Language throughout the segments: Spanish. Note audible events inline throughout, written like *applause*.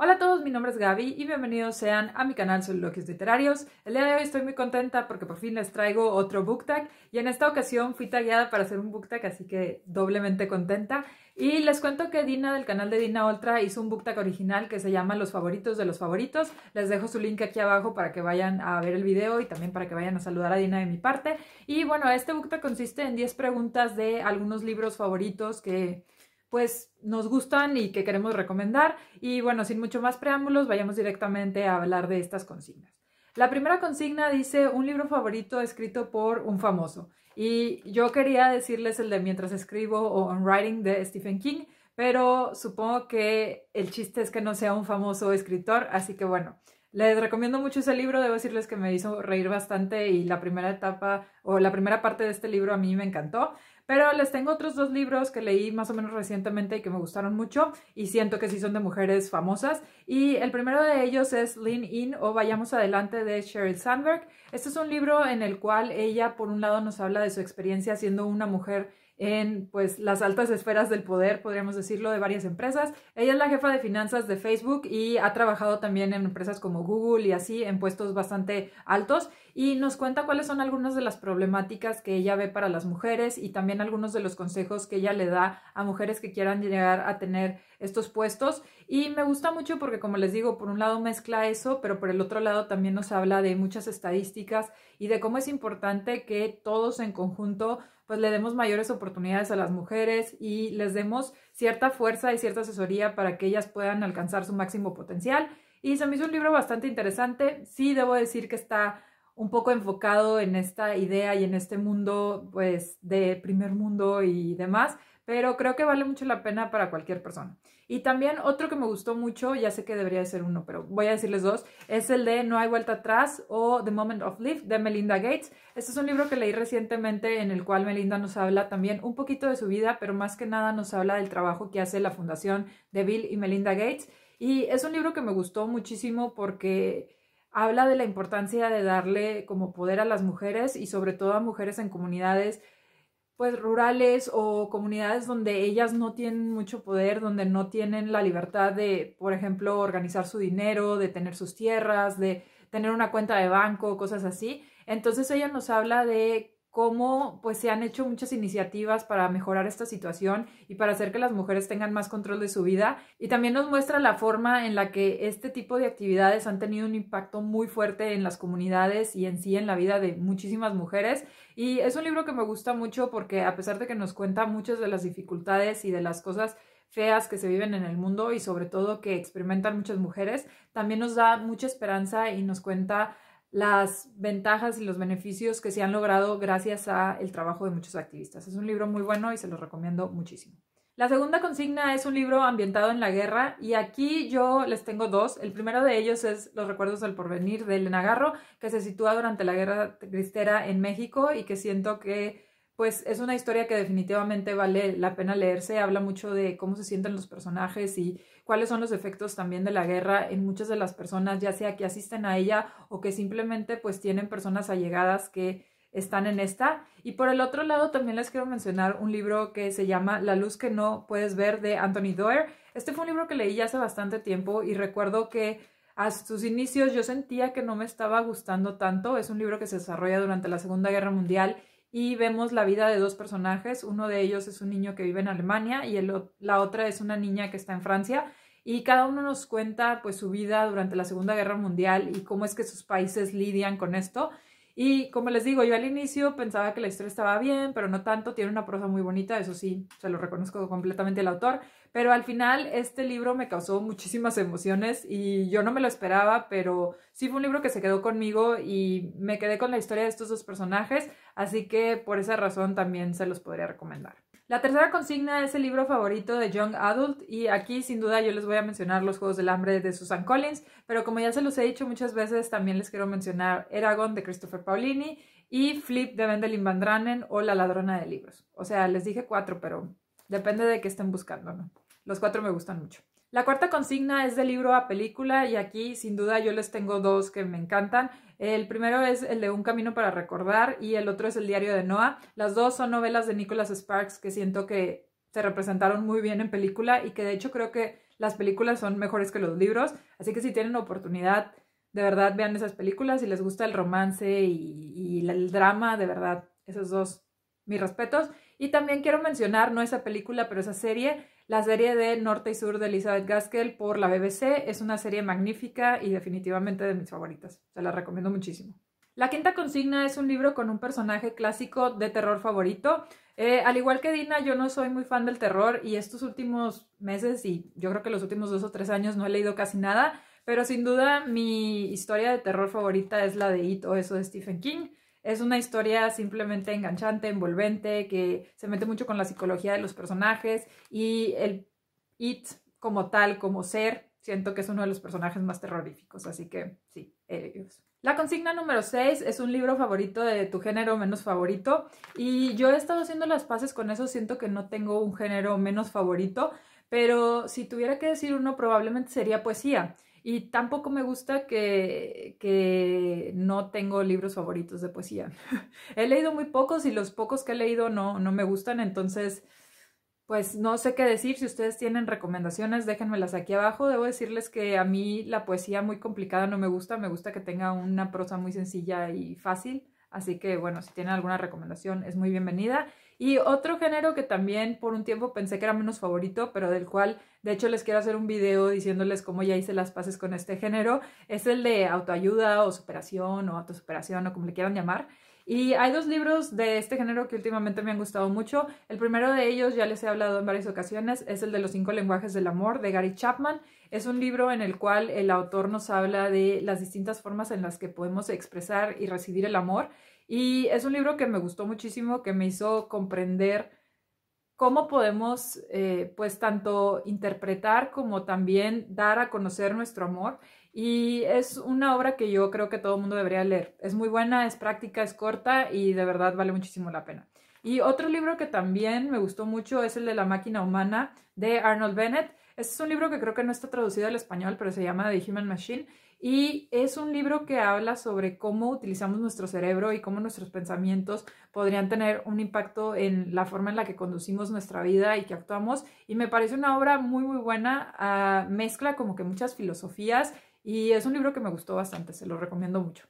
Hola a todos, mi nombre es Gaby y bienvenidos sean a mi canal Soliloquios Literarios. El día de hoy estoy muy contenta porque por fin les traigo otro book y en esta ocasión fui tagueada para hacer un book así que doblemente contenta. Y les cuento que Dina del canal de Dina Ultra hizo un book original que se llama Los favoritos de los favoritos. Les dejo su link aquí abajo para que vayan a ver el video y también para que vayan a saludar a Dina de mi parte. Y bueno, este book consiste en 10 preguntas de algunos libros favoritos que pues nos gustan y que queremos recomendar. Y bueno, sin mucho más preámbulos, vayamos directamente a hablar de estas consignas. La primera consigna dice un libro favorito escrito por un famoso. Y yo quería decirles el de Mientras escribo o On Writing de Stephen King, pero supongo que el chiste es que no sea un famoso escritor, así que bueno, les recomiendo mucho ese libro, debo decirles que me hizo reír bastante y la primera etapa o la primera parte de este libro a mí me encantó. Pero les tengo otros dos libros que leí más o menos recientemente y que me gustaron mucho y siento que sí son de mujeres famosas. Y el primero de ellos es Lean In o Vayamos Adelante de Sheryl Sandberg. Este es un libro en el cual ella, por un lado, nos habla de su experiencia siendo una mujer en pues las altas esferas del poder, podríamos decirlo, de varias empresas. Ella es la jefa de finanzas de Facebook y ha trabajado también en empresas como Google y así en puestos bastante altos y nos cuenta cuáles son algunas de las problemáticas que ella ve para las mujeres y también algunos de los consejos que ella le da a mujeres que quieran llegar a tener estos puestos. Y me gusta mucho porque, como les digo, por un lado mezcla eso, pero por el otro lado también nos habla de muchas estadísticas y de cómo es importante que todos en conjunto pues le demos mayores oportunidades a las mujeres y les demos cierta fuerza y cierta asesoría para que ellas puedan alcanzar su máximo potencial. Y se me hizo un libro bastante interesante. Sí, debo decir que está un poco enfocado en esta idea y en este mundo, pues, de primer mundo y demás, pero creo que vale mucho la pena para cualquier persona. Y también otro que me gustó mucho, ya sé que debería ser uno, pero voy a decirles dos, es el de No hay vuelta atrás o The Moment of Life de Melinda Gates. Este es un libro que leí recientemente en el cual Melinda nos habla también un poquito de su vida, pero más que nada nos habla del trabajo que hace la fundación de Bill y Melinda Gates. Y es un libro que me gustó muchísimo porque habla de la importancia de darle como poder a las mujeres y sobre todo a mujeres en comunidades pues rurales o comunidades donde ellas no tienen mucho poder, donde no tienen la libertad de, por ejemplo, organizar su dinero, de tener sus tierras, de tener una cuenta de banco, cosas así. Entonces ella nos habla de cómo pues se han hecho muchas iniciativas para mejorar esta situación y para hacer que las mujeres tengan más control de su vida y también nos muestra la forma en la que este tipo de actividades han tenido un impacto muy fuerte en las comunidades y en sí en la vida de muchísimas mujeres y es un libro que me gusta mucho porque a pesar de que nos cuenta muchas de las dificultades y de las cosas feas que se viven en el mundo y sobre todo que experimentan muchas mujeres, también nos da mucha esperanza y nos cuenta las ventajas y los beneficios que se han logrado gracias a el trabajo de muchos activistas. Es un libro muy bueno y se los recomiendo muchísimo. La segunda consigna es un libro ambientado en la guerra y aquí yo les tengo dos. El primero de ellos es Los recuerdos del porvenir de Elena Garro, que se sitúa durante la guerra cristera en México y que siento que pues es una historia que definitivamente vale la pena leerse. Habla mucho de cómo se sienten los personajes y cuáles son los efectos también de la guerra en muchas de las personas, ya sea que asisten a ella o que simplemente pues tienen personas allegadas que están en esta. Y por el otro lado también les quiero mencionar un libro que se llama La luz que no puedes ver de Anthony Doerr. Este fue un libro que leí ya hace bastante tiempo y recuerdo que a sus inicios yo sentía que no me estaba gustando tanto. Es un libro que se desarrolla durante la Segunda Guerra Mundial y vemos la vida de dos personajes. Uno de ellos es un niño que vive en Alemania y la otra es una niña que está en Francia. Y cada uno nos cuenta pues su vida durante la Segunda Guerra Mundial y cómo es que sus países lidian con esto. Y como les digo, yo al inicio pensaba que la historia estaba bien, pero no tanto, tiene una prosa muy bonita, eso sí, se lo reconozco completamente el autor, pero al final este libro me causó muchísimas emociones y yo no me lo esperaba, pero sí fue un libro que se quedó conmigo y me quedé con la historia de estos dos personajes, así que por esa razón también se los podría recomendar. La tercera consigna es el libro favorito de Young Adult y aquí sin duda yo les voy a mencionar Los Juegos del Hambre de Susan Collins, pero como ya se los he dicho muchas veces, también les quiero mencionar Eragon de Christopher Paulini y Flip de Wendelin Van Dranen o La Ladrona de Libros. O sea, les dije cuatro, pero depende de qué estén buscando, ¿no? Los cuatro me gustan mucho. La cuarta consigna es de libro a película y aquí sin duda yo les tengo dos que me encantan. El primero es el de Un Camino para Recordar y el otro es el Diario de Noah. Las dos son novelas de Nicholas Sparks que siento que se representaron muy bien en película y que de hecho creo que las películas son mejores que los libros. Así que si tienen oportunidad, de verdad vean esas películas. y les gusta el romance y, y el drama, de verdad, esas dos mis respetos. Y también quiero mencionar, no esa película, pero esa serie, la serie de Norte y Sur de Elizabeth Gaskell por la BBC. Es una serie magnífica y definitivamente de mis favoritas. Se la recomiendo muchísimo. La quinta consigna es un libro con un personaje clásico de terror favorito. Eh, al igual que Dina, yo no soy muy fan del terror y estos últimos meses y yo creo que los últimos dos o tres años no he leído casi nada, pero sin duda mi historia de terror favorita es la de It o eso de Stephen King. Es una historia simplemente enganchante, envolvente, que se mete mucho con la psicología de los personajes y el It como tal, como ser, siento que es uno de los personajes más terroríficos, así que sí, ellos. La consigna número 6 es un libro favorito de tu género menos favorito y yo he estado haciendo las paces con eso, siento que no tengo un género menos favorito, pero si tuviera que decir uno probablemente sería poesía. Y tampoco me gusta que, no tengo libros favoritos de poesía. *laughs* he leído muy pocos y los pocos que he leído no, no me gustan, entonces pues no sé qué decir. Si ustedes tienen recomendaciones, déjenmelas aquí abajo. Debo decirles que a mí la poesía muy complicada no me gusta. Me gusta que tenga una prosa muy sencilla y fácil. Así que bueno, si tienen alguna recomendación es muy bienvenida. Y otro género que también por un tiempo pensé que era menos favorito, pero del cual de hecho les quiero hacer un video diciéndoles cómo ya hice las paces con este género, es el de autoayuda o superación o autosuperación o como le quieran llamar. Y hay dos libros de este género que últimamente me han gustado mucho. El primero de ellos, ya les he hablado en varias ocasiones, es el de los cinco lenguajes del amor de Gary Chapman es un libro en el cual el autor nos habla de las distintas formas en las que podemos expresar y recibir el amor. Y es un libro que me gustó muchísimo, que me hizo comprender cómo podemos, eh, pues, tanto interpretar como también dar a conocer nuestro amor. Y es una obra que yo creo que todo el mundo debería leer. Es muy buena, es práctica, es corta y de verdad vale muchísimo la pena. Y otro libro que también me gustó mucho es el de La máquina humana de Arnold Bennett. Este es un libro que creo que no está traducido al español, pero se llama The Human Machine y es un libro que habla sobre cómo utilizamos nuestro cerebro y cómo nuestros pensamientos podrían tener un impacto en la forma en la que conducimos nuestra vida y que actuamos. Y me parece una obra muy, muy buena, ah, mezcla como que muchas filosofías y es un libro que me gustó bastante, se lo recomiendo mucho.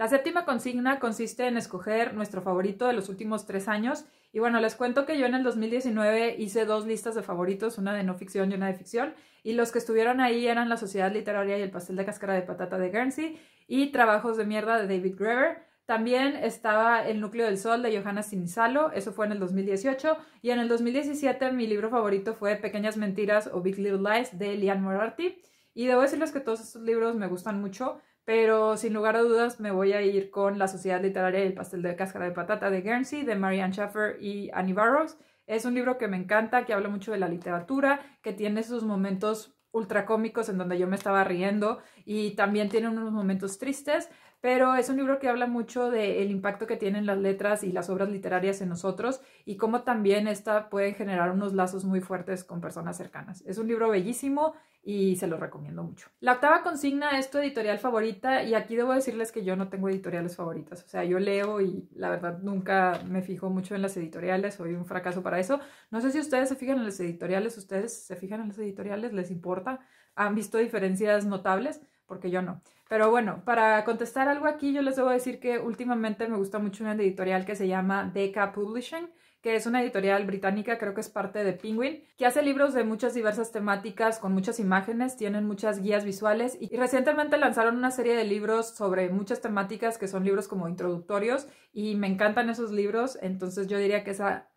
La séptima consigna consiste en escoger nuestro favorito de los últimos tres años. Y bueno, les cuento que yo en el 2019 hice dos listas de favoritos, una de no ficción y una de ficción. Y los que estuvieron ahí eran La Sociedad Literaria y el Pastel de Cáscara de Patata de Guernsey y Trabajos de Mierda de David Greber. También estaba El núcleo del sol de Johanna Sinisalo, eso fue en el 2018. Y en el 2017 mi libro favorito fue Pequeñas Mentiras o Big Little Lies de Liane Morarty. Y debo decirles que todos estos libros me gustan mucho pero sin lugar a dudas me voy a ir con La Sociedad Literaria y el Pastel de Cáscara de Patata de Guernsey, de Marianne Schaffer y Annie Barrows. Es un libro que me encanta, que habla mucho de la literatura, que tiene sus momentos ultracómicos en donde yo me estaba riendo y también tiene unos momentos tristes, pero es un libro que habla mucho del impacto que tienen las letras y las obras literarias en nosotros y cómo también esta puede generar unos lazos muy fuertes con personas cercanas. Es un libro bellísimo y se los recomiendo mucho. La octava consigna es tu editorial favorita y aquí debo decirles que yo no tengo editoriales favoritas, o sea, yo leo y la verdad nunca me fijo mucho en las editoriales, soy un fracaso para eso. No sé si ustedes se fijan en las editoriales, ustedes se fijan en las editoriales, les importa, han visto diferencias notables, porque yo no. Pero bueno, para contestar algo aquí, yo les debo decir que últimamente me gusta mucho una editorial que se llama Deca Publishing, que es una editorial británica, creo que es parte de Penguin, que hace libros de muchas diversas temáticas, con muchas imágenes, tienen muchas guías visuales y, recientemente lanzaron una serie de libros sobre muchas temáticas que son libros como introductorios y me encantan esos libros, entonces yo diría que esa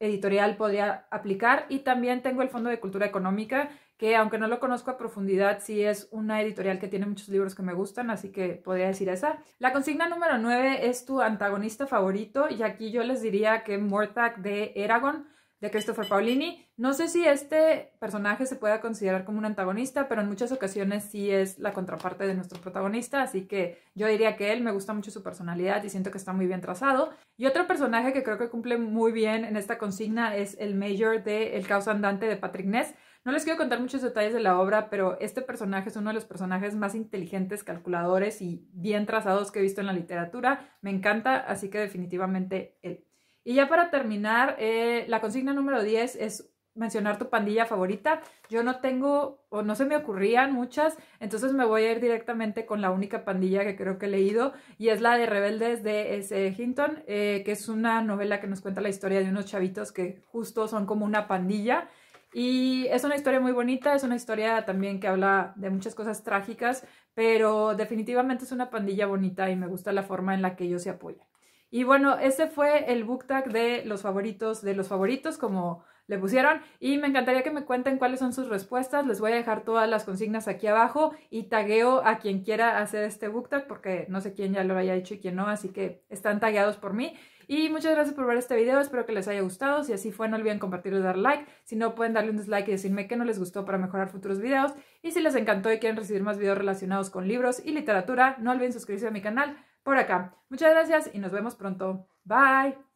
editorial podría aplicar y también tengo el Fondo de Cultura Económica que aunque no lo conozco a profundidad, sí es una editorial que tiene muchos libros que me gustan, así que podría decir esa. La consigna número 9 es tu antagonista favorito, y aquí yo les diría que Mortak de Eragon, de Christopher Paolini. No sé si este personaje se pueda considerar como un antagonista, pero en muchas ocasiones sí es la contraparte de nuestro protagonista, así que yo diría que él me gusta mucho su personalidad y siento que está muy bien trazado. Y otro personaje que creo que cumple muy bien en esta consigna es el mayor de El caos andante de Patrick Ness. No les quiero contar muchos detalles de la obra, pero este personaje es uno de los personajes más inteligentes, calculadores y bien trazados que he visto en la literatura. Me encanta, así que definitivamente él. Y ya para terminar, eh, la consigna número 10 es mencionar tu pandilla favorita. Yo no tengo o no se me ocurrían muchas, entonces me voy a ir directamente con la única pandilla que creo que he leído y es la de Rebeldes de S. Hinton, eh, que es una novela que nos cuenta la historia de unos chavitos que justo son como una pandilla y es una historia muy bonita, es una historia también que habla de muchas cosas trágicas, pero definitivamente es una pandilla bonita y me gusta la forma en la que ellos se apoyan. Y bueno, ese fue el book tag de los favoritos, de los favoritos, como le pusieron. Y me encantaría que me cuenten cuáles son sus respuestas. Les voy a dejar todas las consignas aquí abajo y tagueo a quien quiera hacer este book tag porque no sé quién ya lo haya hecho y quién no, así que están tagueados por mí. Y muchas gracias por ver este video, espero que les haya gustado. Si así fue, no olviden compartirlo y dar like. Si no, pueden darle un dislike y decirme que no les gustó para mejorar futuros videos. Y si les encantó y quieren recibir más videos relacionados con libros y literatura, no olviden suscribirse a mi canal por acá. Muchas gracias y nos vemos pronto. Bye.